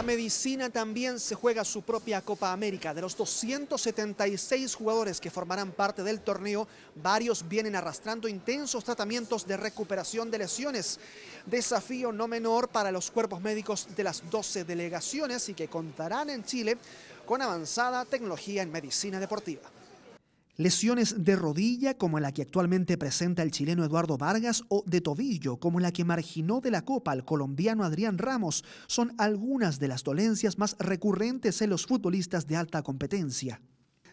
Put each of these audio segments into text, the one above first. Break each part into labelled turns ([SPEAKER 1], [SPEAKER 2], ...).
[SPEAKER 1] La medicina también se juega su propia Copa América. De los 276 jugadores que formarán parte del torneo, varios vienen arrastrando intensos tratamientos de recuperación de lesiones. Desafío no menor para los cuerpos médicos de las 12 delegaciones y que contarán en Chile con avanzada tecnología en medicina deportiva lesiones de rodilla como la que actualmente presenta el chileno Eduardo Vargas o de tobillo como la que marginó de la Copa al colombiano Adrián Ramos son algunas de las dolencias más recurrentes en los futbolistas de alta competencia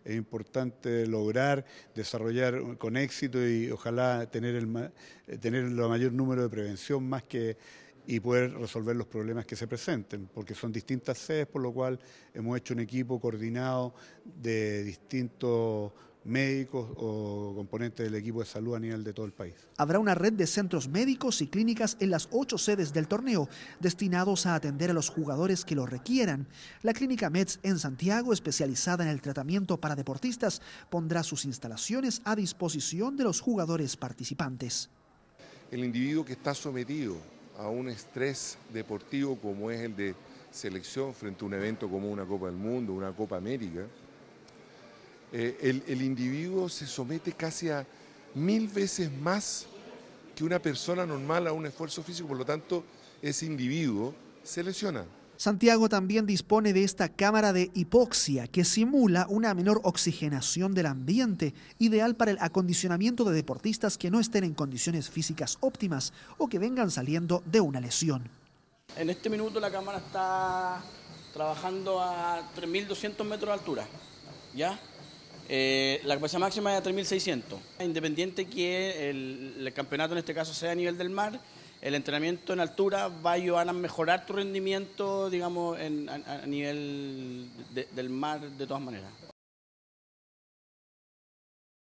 [SPEAKER 2] es importante lograr desarrollar con éxito y ojalá tener el tener mayor número de prevención más que y poder resolver los problemas que se presenten, porque son distintas sedes, por lo cual hemos hecho un equipo coordinado de distintos médicos o componentes del equipo de salud a nivel de todo el país.
[SPEAKER 1] Habrá una red de centros médicos y clínicas en las ocho sedes del torneo, destinados a atender a los jugadores que lo requieran. La clínica MEDS en Santiago, especializada en el tratamiento para deportistas, pondrá sus instalaciones a disposición de los jugadores participantes.
[SPEAKER 3] El individuo que está sometido a un estrés deportivo como es el de selección frente a un evento como una Copa del Mundo, una Copa América, eh, el, el, individuo se somete casi a mil veces más que una persona normal a un esfuerzo físico, por lo tanto, ese individuo se lesiona.
[SPEAKER 1] Santiago también dispone de esta cámara de hipoxia que simula una menor oxigenación del ambiente, ideal para el acondicionamiento de deportistas que no estén en condiciones físicas óptimas o que vengan saliendo
[SPEAKER 4] de una lesión. En este minuto la cámara está trabajando a 3.200 metros de altura, ¿ya? Eh, la capacidad máxima es de 3.600. Independiente que el, campeonato en este caso sea a nivel del mar, el entrenamiento en altura va a ayudar a mejorar tu rendimiento, digamos, a, nivel del mar de todas maneras.